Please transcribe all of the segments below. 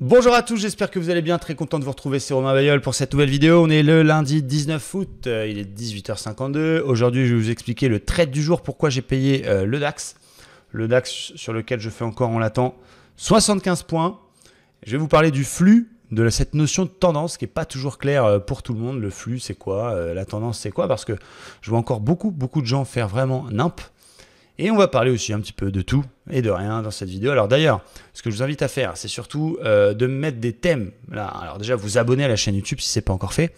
Bonjour à tous, j'espère que vous allez bien, très content de vous retrouver, c'est Romain Bayol pour cette nouvelle vidéo. On est le lundi 19 août, euh, il est 18h52. Aujourd'hui, je vais vous expliquer le trait du jour, pourquoi j'ai payé euh, le DAX. Le DAX sur lequel je fais encore, on l'attend, 75 points. Je vais vous parler du flux, de cette notion de tendance qui n'est pas toujours claire euh, pour tout le monde. Le flux, c'est quoi La tendance, c'est quoi Parce que je vois encore beaucoup, beaucoup de gens faire vraiment nimp et on va parler aussi un petit peu de tout et de rien dans cette vidéo. Alors d'ailleurs, ce que je vous invite à faire, c'est surtout euh, de mettre des thèmes. Là, alors déjà, vous abonner à la chaîne YouTube si ce n'est pas encore fait.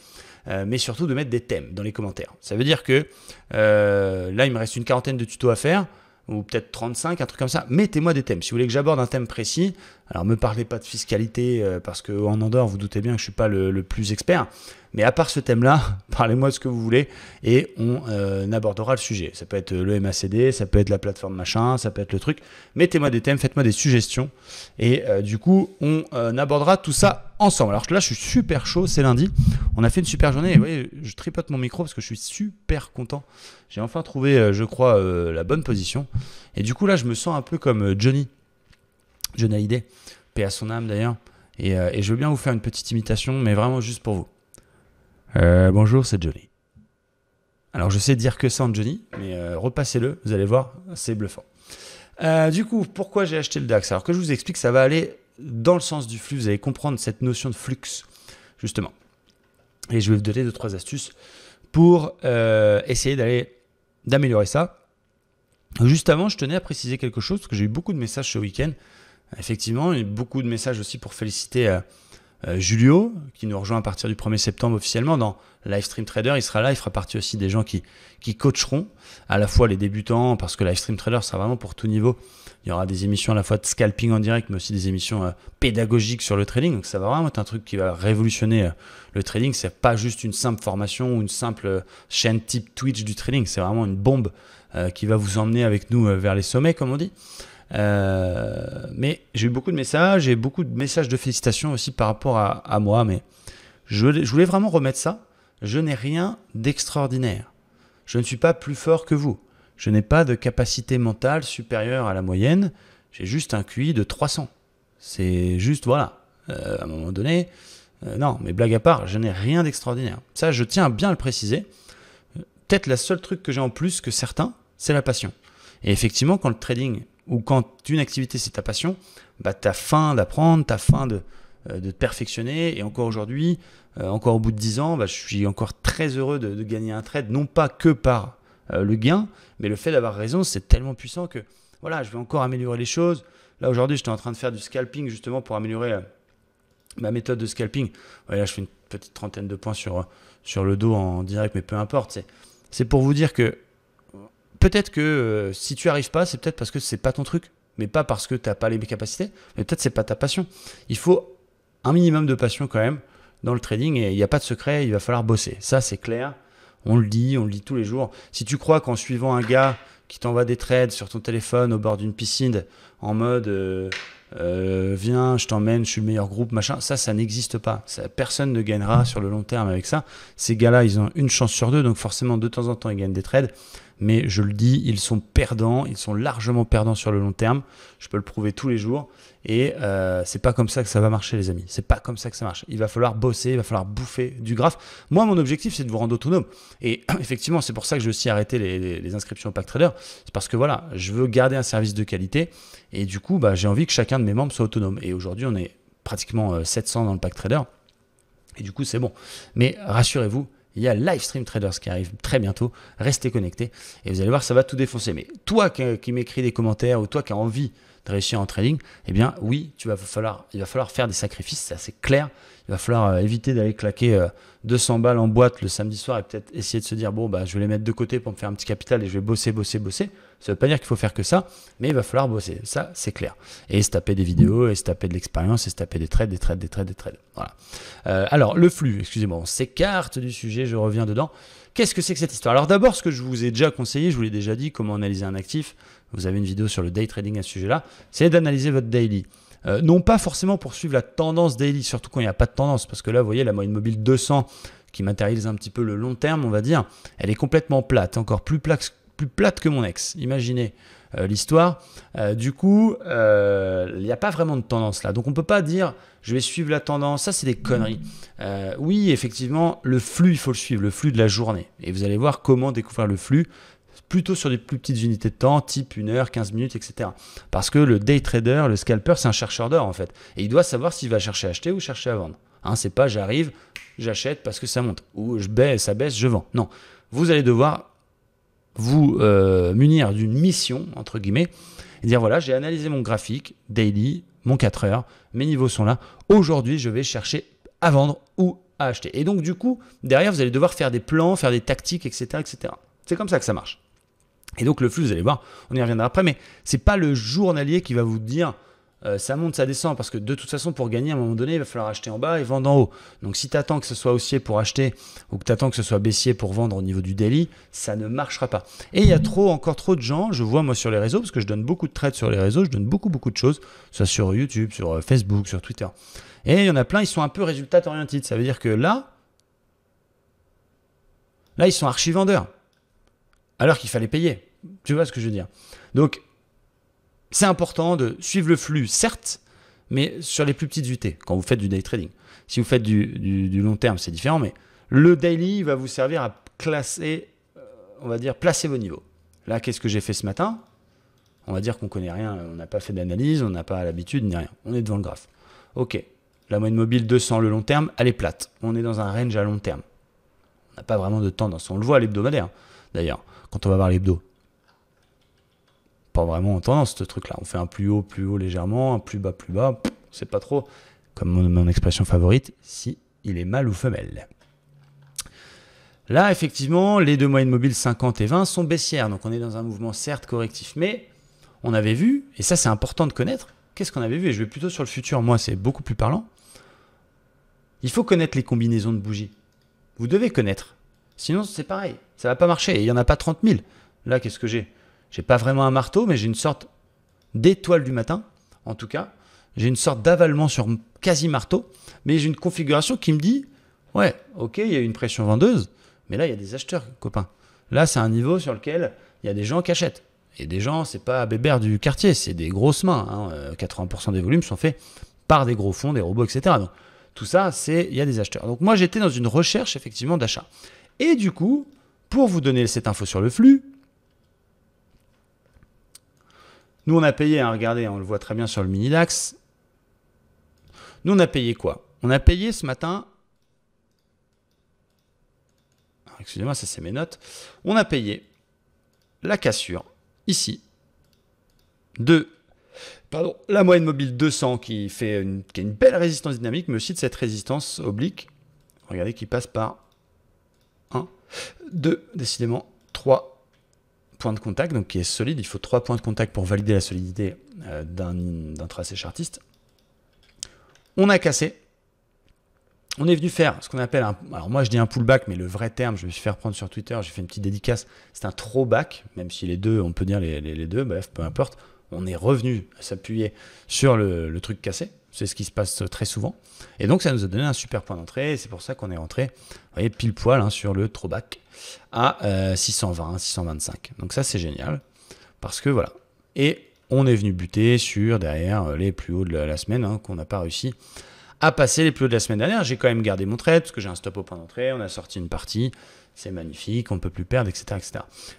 Euh, mais surtout de mettre des thèmes dans les commentaires. Ça veut dire que euh, là, il me reste une quarantaine de tutos à faire ou peut-être 35, un truc comme ça. Mettez-moi des thèmes. Si vous voulez que j'aborde un thème précis, alors me parlez pas de fiscalité, euh, parce qu'en en Andorre, vous doutez bien que je suis pas le, plus expert. Mais à part ce thème-là, parlez-moi de ce que vous voulez et on euh, abordera le sujet. Ça peut être le MACD, ça peut être la plateforme machin, ça peut être le truc. Mettez-moi des thèmes, faites-moi des suggestions et euh, du coup, on abordera tout ça ensemble. Alors là, je suis super chaud, c'est lundi. On a fait une super journée. je tripote mon micro parce que je suis super content. J'ai enfin trouvé, euh, je crois, euh, la bonne position. Et du coup, là, je me sens un peu comme euh, Johnny. Johnny Hallyday. Paix à son âme, d'ailleurs. Et, je veux bien vous faire une petite imitation, mais vraiment juste pour vous. bonjour, c'est Johnny. Alors, je sais dire que ça en Johnny, mais repassez-le, vous allez voir, c'est bluffant. du coup, pourquoi j'ai acheté le DAX Alors que je vous explique, ça va aller dans le sens du flux, vous allez comprendre cette notion de flux, justement. Et je vais vous donner deux, trois astuces pour euh, essayer d'aller d'améliorer ça. Juste avant, je tenais à préciser quelque chose, parce que j'ai eu beaucoup de messages ce week-end. Effectivement, il beaucoup de messages aussi pour féliciter euh, euh, Julio, qui nous rejoint à partir du 1er septembre officiellement dans Livestream Trader, il sera là, il fera partie aussi des gens qui, qui coacheront à la fois les débutants, parce que Livestream Trader sera vraiment pour tout niveau. Il y aura des émissions à la fois de scalping en direct, mais aussi des émissions euh, pédagogiques sur le trading. Donc ça va vraiment être un truc qui va révolutionner euh, le trading. C'est pas juste une simple formation ou une simple chaîne type Twitch du trading. C'est vraiment une bombe qui va vous emmener avec nous vers les sommets, comme on dit. Euh, mais j'ai eu beaucoup de messages et beaucoup de messages de félicitations aussi par rapport à, moi. Mais je, voulais vraiment remettre ça. Je n'ai rien d'extraordinaire. Je ne suis pas plus fort que vous. Je n'ai pas de capacité mentale supérieure à la moyenne. J'ai juste un QI de 300. C'est juste, voilà. Euh, à un moment donné, euh, non, mais blague à part, je n'ai rien d'extraordinaire. Ça, je tiens à bien le préciser. Peut-être la seule truc que j'ai en plus que certains, c'est la passion. Et effectivement, quand le trading ou quand une activité c'est ta passion, bah, tu as faim d'apprendre, tu as faim de, euh, de te perfectionner. Et encore aujourd'hui, euh, encore au bout de 10 ans, bah, je suis encore très heureux de, gagner un trade, non pas que par euh, le gain, mais le fait d'avoir raison, c'est tellement puissant que voilà, je vais encore améliorer les choses. Là aujourd'hui, j'étais en train de faire du scalping justement pour améliorer ma méthode de scalping. Voilà, là, je fais une petite trentaine de points sur, sur le dos en direct, mais peu importe. C'est pour vous dire que peut-être que euh, si tu arrives pas, c'est peut-être parce que c'est pas ton truc, mais pas parce que tu t'as pas les capacités, mais peut-être c'est pas ta passion. Il faut un minimum de passion quand même dans le trading et il n'y a pas de secret, il va falloir bosser. Ça, c'est clair. On le dit, on le dit tous les jours. Si tu crois qu'en suivant un gars qui t'envoie des trades sur ton téléphone au bord d'une piscine en mode euh, euh, viens, je t'emmène, je suis le meilleur groupe, machin. Ça, ça n'existe pas. personne ne gagnera sur le long terme avec ça. Ces gars-là, ils ont une chance sur deux, donc forcément, de temps en temps, ils gagnent des trades. Mais je le dis, ils sont perdants, ils sont largement perdants sur le long terme. Je peux le prouver tous les jours. Et euh, c'est pas comme ça que ça va marcher, les amis. C'est pas comme ça que ça marche. Il va falloir bosser, il va falloir bouffer du graphe. Moi, mon objectif, c'est de vous rendre autonome. Et effectivement, c'est pour ça que je vais aussi arrêter les, les inscriptions au pack trader. C'est parce que voilà, je veux garder un service de qualité et du coup, bah, j'ai envie que chacun de mes membres soit autonome. Et aujourd'hui, on est pratiquement 700 euh, dans le pack trader. Et du coup, c'est bon. Mais rassurez-vous, il y a stream Traders qui arrive très bientôt. Restez connectés et vous allez voir, ça va tout défoncer. Mais toi qui, m'écris des commentaires ou toi qui as envie de réussir en trading, eh bien oui, tu vas falloir, il va falloir faire des sacrifices, c'est assez clair. Il va falloir euh, éviter d'aller claquer 200 euh, balles en boîte le samedi soir et peut-être essayer de se dire bon bah je vais les mettre de côté pour me faire un petit capital et je vais bosser, bosser, bosser. Ça ne veut pas dire qu'il faut faire que ça, mais il va falloir bosser. Ça, c'est clair. Et se taper des vidéos, et se taper de l'expérience, et se taper des trades, des trades, des trades, des trades. Voilà. Euh, alors, le flux, excusez-moi, on s'écarte du sujet, je reviens dedans. Qu'est-ce que c'est que cette histoire Alors d'abord, ce que je vous ai déjà conseillé, je vous l'ai déjà dit, comment analyser un actif, vous avez une vidéo sur le day trading à ce sujet-là, c'est d'analyser votre daily. Euh, non pas forcément pour suivre la tendance daily, surtout quand il n'y a pas de tendance, parce que là, vous voyez, la moyenne mobile 200 qui matérialise un petit peu le long terme, on va dire, elle est complètement plate, encore plus plate, plus plate que mon ex. Imaginez euh, l'histoire. Euh, du coup, euh, il n'y a pas vraiment de tendance là. Donc on ne peut pas dire je vais suivre la tendance. Ça, c'est des conneries. oui, effectivement, le flux, il faut le suivre, le flux de la journée. Et vous allez voir comment découvrir le flux plutôt sur des plus petites unités de temps, type une heure, 15 minutes, etc. Parce que le day trader, le scalper, c'est un chercheur d'or en fait. Et il doit savoir s'il va chercher à acheter ou chercher à vendre. Hein, c'est pas j'arrive, j'achète parce que ça monte. Ou je baisse, ça baisse, je vends. Non. Vous allez devoir vous euh, munir d'une mission, entre guillemets, et dire voilà, j'ai analysé mon graphique daily, mon 4 heures, mes niveaux sont là. Aujourd'hui, je vais chercher à vendre ou à acheter. Et donc, du coup, derrière, vous allez devoir faire des plans, faire des tactiques, etc. etc. C'est comme ça que ça marche. Et donc, le flux, vous allez voir, on y reviendra après, mais ce n'est pas le journalier qui va vous dire euh, ça monte, ça descend, parce que de toute façon, pour gagner, à un moment donné, il va falloir acheter en bas et vendre en haut. Donc si tu attends que ce soit haussier pour acheter ou que tu attends que ce soit baissier pour vendre au niveau du daily, ça ne marchera pas. Et il y a trop, encore trop de gens, je vois moi sur les réseaux, parce que je donne beaucoup de trades sur les réseaux, je donne beaucoup, beaucoup de choses, soit sur YouTube, sur euh, Facebook, sur Twitter. Et il y en a plein, ils sont un peu résultat orientés. Ça veut dire que là, là, ils sont archi vendeurs, alors qu'il fallait payer. Tu vois ce que je veux dire Donc, c'est important de suivre le flux, certes, mais sur les plus petites UT, quand vous faites du day trading. Si vous faites du, long terme, c'est différent, mais le daily va vous servir à classer, euh, on va dire, placer vos niveaux. Là, qu'est-ce que j'ai fait ce matin On va dire qu'on ne connaît rien, on n'a pas fait d'analyse, on n'a pas l'habitude, ni rien. On est devant le graphe. Ok, la moyenne mobile 200 le long terme, elle est plate. On est dans un range à long terme. On n'a pas vraiment de tendance. On le voit à l'hebdomadaire, d'ailleurs, quand on va voir l'hebdo pas vraiment en tendance ce truc-là. On fait un plus haut, plus haut légèrement, un plus bas, plus bas, C'est pas trop. Comme mon, expression favorite, si il est mâle ou femelle. Là, effectivement, les deux moyennes mobiles 50 et 20 sont baissières. Donc on est dans un mouvement certes correctif, mais on avait vu, et ça c'est important de connaître, qu'est-ce qu'on avait vu Et je vais plutôt sur le futur, moi c'est beaucoup plus parlant. Il faut connaître les combinaisons de bougies. Vous devez connaître. Sinon c'est pareil, ça va pas marcher, il n'y en a pas 30 000. Là, qu'est-ce que j'ai j'ai pas vraiment un marteau, mais j'ai une sorte d'étoile du matin, en tout cas. J'ai une sorte d'avalement sur quasi-marteau, mais j'ai une configuration qui me dit Ouais, ok, il y a une pression vendeuse, mais là, il y a des acheteurs, copains. Là, c'est un niveau sur lequel il y a des gens qui achètent. Et des gens, c'est pas Bébert du quartier, c'est des grosses mains. 80% hein. euh, des volumes sont faits par des gros fonds, des robots, etc. Donc, tout ça, c'est il y a des acheteurs. Donc, moi, j'étais dans une recherche, effectivement, d'achat. Et du coup, pour vous donner cette info sur le flux, Nous, on a payé, hein, regardez, on le voit très bien sur le mini DAX. Nous, on a payé quoi On a payé ce matin. Ah, excusez-moi, ça c'est mes notes. On a payé la cassure ici de pardon, la moyenne mobile 200 qui fait qui a une belle résistance dynamique, mais aussi de cette résistance oblique. Regardez qui passe par 1, 2, décidément 3, points de contact, donc qui est solide. Il faut trois points de contact pour valider la solidité euh, d'un tracé chartiste. On a cassé. On est venu faire ce qu'on appelle un. Alors, moi, je dis un pullback, mais le vrai terme, je me suis fait reprendre sur Twitter, j'ai fait une petite dédicace. C'est un trop back, même si les deux, on peut dire les, les, deux, bref, peu importe. On est revenu s'appuyer sur le truc cassé c'est ce qui se passe très souvent. Et donc, ça nous a donné un super point d'entrée. C'est pour ça qu'on est rentré, vous voyez, pile poil hein, sur le Trobac à 620, euh, 625. Hein, donc, ça, c'est génial. Parce que voilà. Et on est venu buter sur derrière euh, les plus hauts de la, semaine, hein, qu'on n'a pas réussi à passer les plus hauts de la semaine dernière. J'ai quand même gardé mon trade parce que j'ai un stop au point d'entrée. On a sorti une partie. C'est magnifique. On ne peut plus perdre, etc. etc.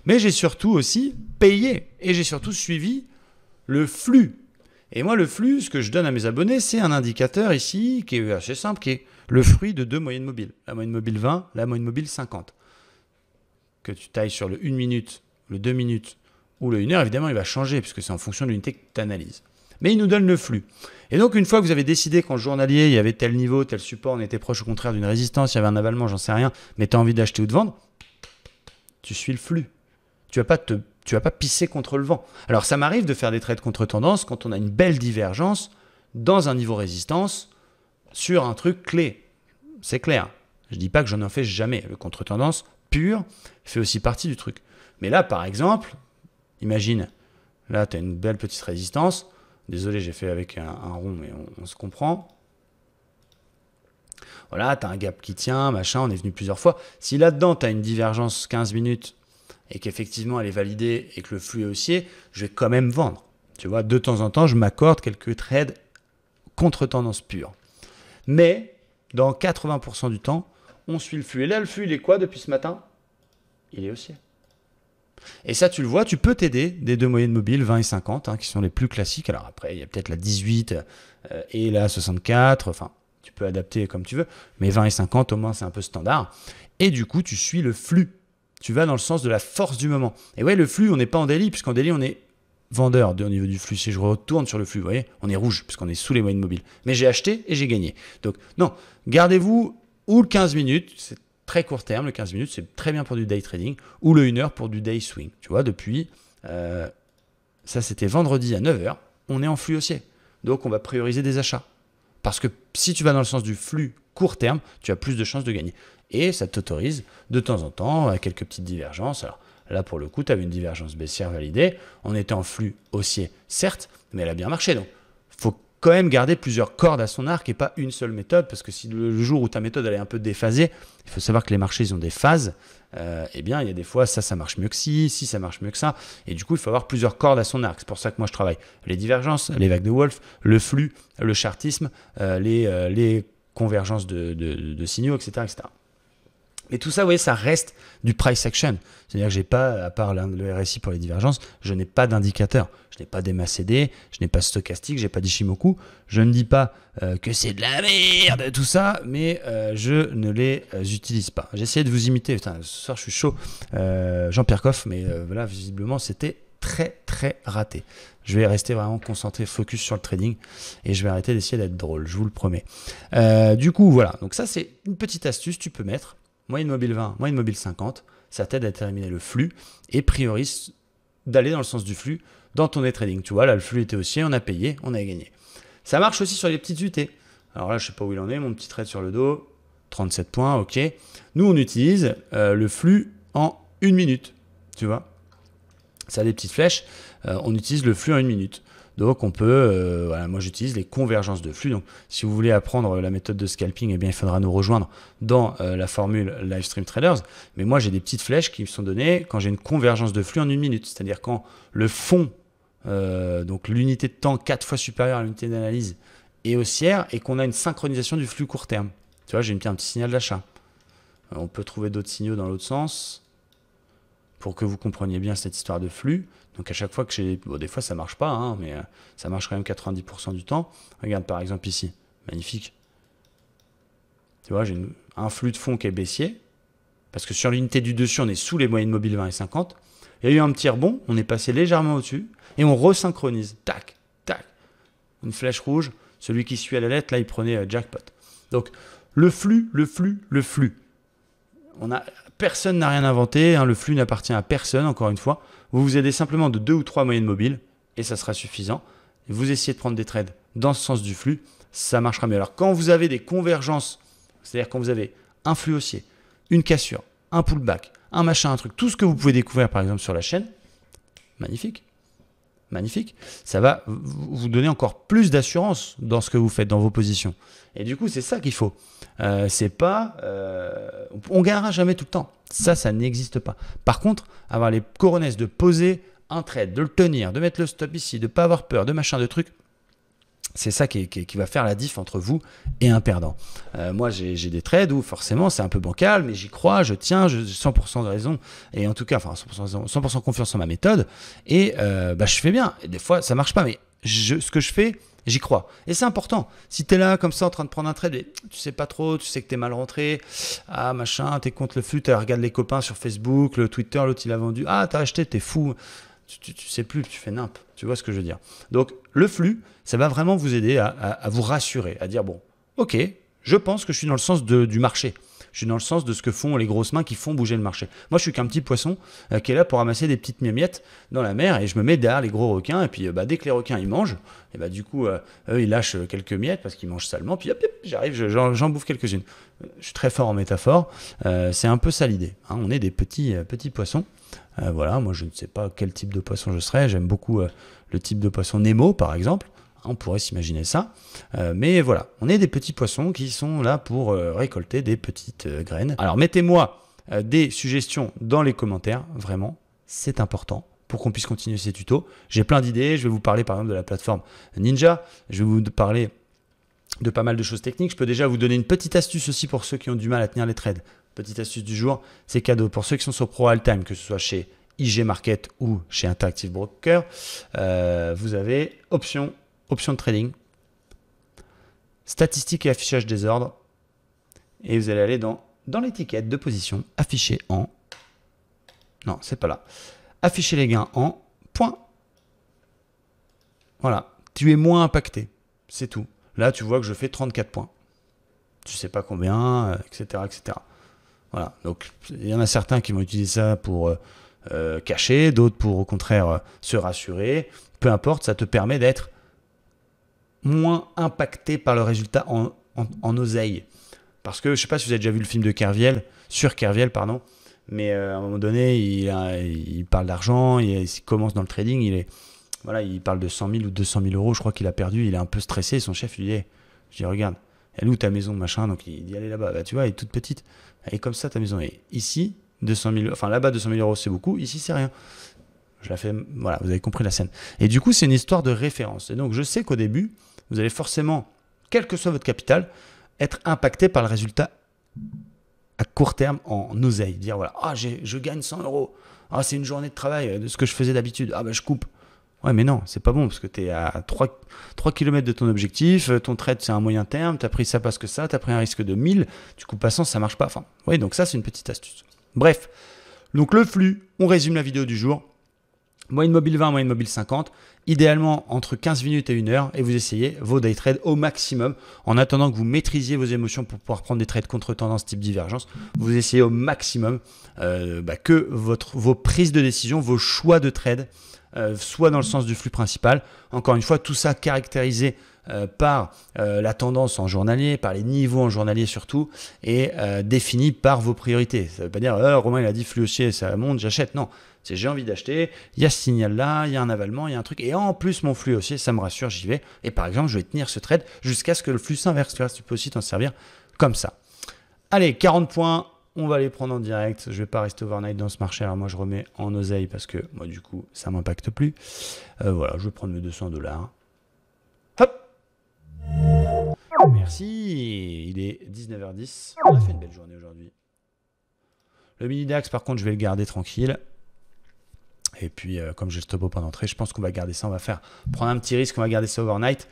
Mais j'ai surtout aussi payé et j'ai surtout suivi le flux et moi, le flux, ce que je donne à mes abonnés, c'est un indicateur ici qui est assez simple, qui est le fruit de deux moyennes mobiles. La moyenne mobile 20, la moyenne mobile 50. Que tu tailles sur le 1 minute, le 2 minutes ou le 1 heure, évidemment, il va changer puisque c'est en fonction de l'unité que tu analyses. Mais il nous donne le flux. Et donc, une fois que vous avez décidé qu'en journalier, il y avait tel niveau, tel support, on était proche au contraire d'une résistance, il y avait un avalement, j'en sais rien, mais tu as envie d'acheter ou de vendre, tu suis le flux. Tu vas pas te tu vas pas pisser contre le vent. Alors ça m'arrive de faire des trades contre tendance quand on a une belle divergence dans un niveau résistance sur un truc clé. C'est clair. Je dis pas que je n'en fais jamais. Le contre-tendance pur fait aussi partie du truc. Mais là, par exemple, imagine, là, tu as une belle petite résistance. Désolé, j'ai fait avec un, rond, mais on, on, se comprend. Voilà, tu as un gap qui tient, machin, on est venu plusieurs fois. Si là-dedans, tu as une divergence 15 minutes et qu'effectivement elle est validée et que le flux est haussier, je vais quand même vendre. Tu vois, de temps en temps, je m'accorde quelques trades contre tendance pure. Mais dans 80% du temps, on suit le flux. Et là, le flux, il est quoi depuis ce matin Il est haussier. Et ça, tu le vois, tu peux t'aider des deux moyennes mobiles 20 et 50, hein, qui sont les plus classiques. Alors après, il y a peut-être la 18 euh, et la 64, enfin, tu peux adapter comme tu veux, mais 20 et 50, au moins, c'est un peu standard. Et du coup, tu suis le flux tu vas dans le sens de la force du moment. Et ouais, le flux, on n'est pas en daily, puisqu'en daily, on est vendeur au niveau du flux. Si je retourne sur le flux, vous voyez, on est rouge, puisqu'on est sous les moyennes mobiles. Mais j'ai acheté et j'ai gagné. Donc, non, gardez-vous ou le 15 minutes, c'est très court terme, le 15 minutes, c'est très bien pour du day trading, ou le 1 heure pour du day swing. Tu vois, depuis, euh, ça c'était vendredi à 9h, on est en flux haussier. Donc, on va prioriser des achats. Parce que si tu vas dans le sens du flux court terme, tu as plus de chances de gagner et ça t'autorise de temps en temps à euh, quelques petites divergences. Alors là, pour le coup, tu avais une divergence baissière validée, on était en flux haussier, certes, mais elle a bien marché. Donc, faut quand même garder plusieurs cordes à son arc et pas une seule méthode, parce que si le jour où ta méthode elle est un peu déphasée, il faut savoir que les marchés ils ont des phases, euh, eh bien il y a des fois ça ça marche mieux que si, si ça marche mieux que ça, et du coup il faut avoir plusieurs cordes à son arc. C'est pour ça que moi je travaille les divergences, les vagues de Wolf, le flux, le chartisme, euh, les, convergences de, de signaux, etc., etc. Mais tout ça, vous voyez, ça reste du price action. C'est-à-dire que j'ai pas, à part le RSI pour les divergences, je n'ai pas d'indicateur. Je n'ai pas d'MACD, je n'ai pas stochastique, j'ai pas d'Ishimoku. Je ne dis pas euh, que c'est de la merde, tout ça, mais euh, je ne les euh, utilise pas. J'essayais de vous imiter. Putain, ce soir, je suis chaud. Jean-Pierre Coff, mais voilà, visiblement, c'était très, très raté. Je vais rester vraiment concentré, focus sur le trading et je vais arrêter d'essayer d'être drôle, je vous le promets. du coup, voilà. Donc, ça, c'est une petite astuce. Tu peux mettre moyenne mobile 20, moyenne mobile 50, ça t'aide à déterminer le flux et priorise d'aller dans le sens du flux dans ton day trading. Tu vois, là, le flux était haussier, on a payé, on a gagné. Ça marche aussi sur les petites UT. Alors là, je ne sais pas où il en est, mon petit trade sur le dos, 37 points, ok. Nous, on utilise euh, le flux en une minute, tu vois. Ça a des petites flèches, euh, on utilise le flux en une minute. Donc on peut, euh, voilà, moi j'utilise les convergences de flux. Donc si vous voulez apprendre euh, la méthode de scalping, eh bien il faudra nous rejoindre dans euh, la formule Livestream Traders. Mais moi j'ai des petites flèches qui me sont données quand j'ai une convergence de flux en une minute, c'est-à-dire quand le fond, donc l'unité de temps 4 fois supérieure à l'unité d'analyse, est haussière et qu'on a une synchronisation du flux court terme. Tu vois, j'ai un petit signal d'achat. On peut trouver d'autres signaux dans l'autre sens pour que vous compreniez bien cette histoire de flux. Donc à chaque fois que j'ai... Bon, des fois ça marche pas, hein, mais euh, ça marche quand même 90% du temps. Regarde par exemple ici, magnifique. Tu vois, j'ai un flux de fond qui est baissier, parce que sur l'unité du dessus, on est sous les moyennes mobiles 20 et 50. Il y a eu un petit rebond, on est passé légèrement au-dessus, et on resynchronise. Tac, tac. Une flèche rouge, celui qui suit à la lettre, là, il prenait euh, jackpot. Donc, le flux, le flux, le flux. On a Personne n'a rien inventé, hein, le flux n'appartient à personne, encore une fois. Vous vous aidez simplement de deux ou trois moyennes mobiles, et ça sera suffisant. Vous essayez de prendre des trades dans ce sens du flux, ça marchera mieux. Alors quand vous avez des convergences, c'est-à-dire quand vous avez un flux haussier, une cassure, un pullback, un machin, un truc, tout ce que vous pouvez découvrir par exemple sur la chaîne, magnifique magnifique, ça va vous donner encore plus d'assurance dans ce que vous faites, dans vos positions. Et du coup, c'est ça qu'il faut. Euh, c'est pas, euh, on gagnera jamais tout le temps. Ça, ça n'existe pas. Par contre, avoir les coronesses de poser un trade, de le tenir, de mettre le stop ici, de pas avoir peur, de machin, de trucs, c'est ça qui, va faire la diff entre vous et un perdant. Euh, moi, j'ai des trades où forcément c'est un peu bancal, mais j'y crois, je tiens, j'ai 100% de raison, et en tout cas, enfin 100%, confiance en ma méthode, et euh, bah, je fais bien. des fois, ça marche pas, mais ce que je fais, j'y crois. Et c'est important. Si tu es là comme ça en train de prendre un trade, et tu sais pas trop, tu sais que tu es mal rentré, ah machin, tu es contre le flux, tu regardes les copains sur Facebook, le Twitter, l'autre il a vendu, ah t'as acheté, t'es fou tu, sais plus, tu fais nimp. Tu vois ce que je veux dire Donc, le flux, ça va vraiment vous aider à, vous rassurer, à dire bon, ok, je pense que je suis dans le sens du marché. Je suis dans le sens de ce que font les grosses mains qui font bouger le marché. Moi, je suis qu'un petit poisson euh, qui est là pour ramasser des petites miettes dans la mer et je me mets derrière les gros requins. Et puis, euh, bah, dès que les requins ils mangent, et eh bah, du coup, euh, eux ils lâchent quelques miettes parce qu'ils mangent salement. Puis, j'arrive, j'en bouffe quelques-unes. Je suis très fort en métaphore. c'est un peu ça l'idée. Hein. On est des petits, petits poissons. Euh, voilà, moi je ne sais pas quel type de poisson je serais. J'aime beaucoup euh, le type de poisson Nemo, par exemple. On pourrait s'imaginer ça. Euh, mais voilà, on est des petits poissons qui sont là pour récolter des petites graines. Alors mettez-moi des suggestions dans les commentaires. Vraiment, c'est important pour qu'on puisse continuer ces tutos. J'ai plein d'idées. Je vais vous parler par exemple de la plateforme Ninja. Je vais vous parler de pas mal de choses techniques. Je peux déjà vous donner une petite astuce aussi pour ceux qui ont du mal à tenir les trades petite astuce du jour, c'est cadeau. Pour ceux qui sont sur Pro All que ce soit chez IG Market ou chez Interactive Broker, euh, vous avez option, option de trading, statistiques et affichage des ordres, et vous allez aller dans, dans l'étiquette de position affichée en. Non, c'est pas là. Afficher les gains en point. Voilà, tu es moins impacté, c'est tout. Là, tu vois que je fais 34 points. Tu sais pas combien, etc., euh, etc. Voilà. Donc il y en a certains qui vont utiliser ça pour euh, euh, cacher, d'autres pour au contraire euh, se rassurer. Peu importe, ça te permet d'être moins impacté par le résultat en, oseille. Parce que je sais pas si vous avez déjà vu le film de Kerviel, sur Kerviel, pardon, mais à un moment donné, il, parle d'argent, il, commence dans le trading, il est. Voilà, il parle de 100 000 ou 200 000 euros, je crois qu'il a perdu, il est un peu stressé, son chef lui dit, regarde, elle est où ta maison, machin, donc il dit, allez là-bas, bah, tu vois, elle est toute petite, elle est comme ça ta maison, est ici, 200 000, enfin là-bas, 200 000 euros, c'est beaucoup, ici, c'est rien. Je la fais, voilà, vous avez compris la scène. Et du coup, c'est une histoire de référence. Et donc, je sais qu'au début, vous allez forcément, quel que soit votre capital, être impacté par le résultat à court terme en oseille. Dire, voilà, ah, je gagne 100 euros, ah, c'est une journée de travail euh, de ce que je faisais d'habitude, ah, ben, je coupe. Ouais, mais non, c'est pas bon parce que tu es à 3, 3, km de ton objectif, euh, ton trade c'est un moyen terme, tu as pris ça parce que ça, tu as pris un risque de 1000, Du coup passant ça marche pas. Enfin, donc ça c'est une petite astuce. Bref, donc le flux, on résume la vidéo du jour. Moyenne mobile 20, moyenne mobile 50, idéalement entre 15 minutes et 1 heure, et vous essayez vos day trades au maximum, en attendant que vous maîtrisiez vos émotions pour pouvoir prendre des trades contre tendance type divergence. Vous essayez au maximum euh, bah, que votre, vos prises de décision, vos choix de trade euh, soit dans le sens du flux principal. Encore une fois, tout ça caractérisé euh, par euh, la tendance en journalier, par les niveaux en journalier surtout, et défini par vos priorités. Ça ne veut pas dire, Romain il a dit flux haussier, ça monte, j'achète. Non, c'est j'ai envie d'acheter, il y a ce signal là, il y a un avalement, il y a un truc, et en plus mon flux haussier, ça me rassure, j'y vais. Et par exemple, je vais tenir ce trade jusqu'à ce que le flux s'inverse. tu peux aussi t'en servir comme ça. Allez, 40 points, on va les prendre en direct. Je vais pas rester overnight dans ce marché. Alors moi, je remets en oseille parce que moi, du coup, ça m'impacte plus. Euh, voilà, je vais prendre mes 200 dollars. Hop Merci. Il est 19h10. On a fait une belle journée aujourd'hui. Le mini DAX, par contre, je vais le garder tranquille. Et puis, euh, comme j'ai le au point d'entrée, je pense qu'on va garder ça. On va faire prendre un petit risque. On va garder ça overnight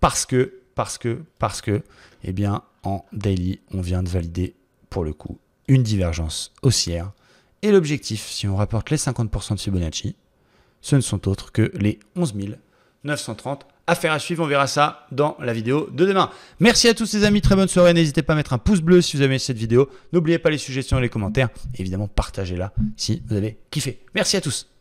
parce que, parce que, parce que, eh bien, en daily, on vient de valider pour le coup une divergence haussière. Et l'objectif, si on rapporte les 50% de Fibonacci, ce ne sont autres que les 11 930 affaires à suivre, on verra ça dans la vidéo de demain. Merci à tous les amis, très bonne soirée. N'hésitez pas à mettre un pouce bleu si vous avez aimé cette vidéo. N'oubliez pas les suggestions et les commentaires. Et évidemment, partagez-la si vous avez kiffé. Merci à tous.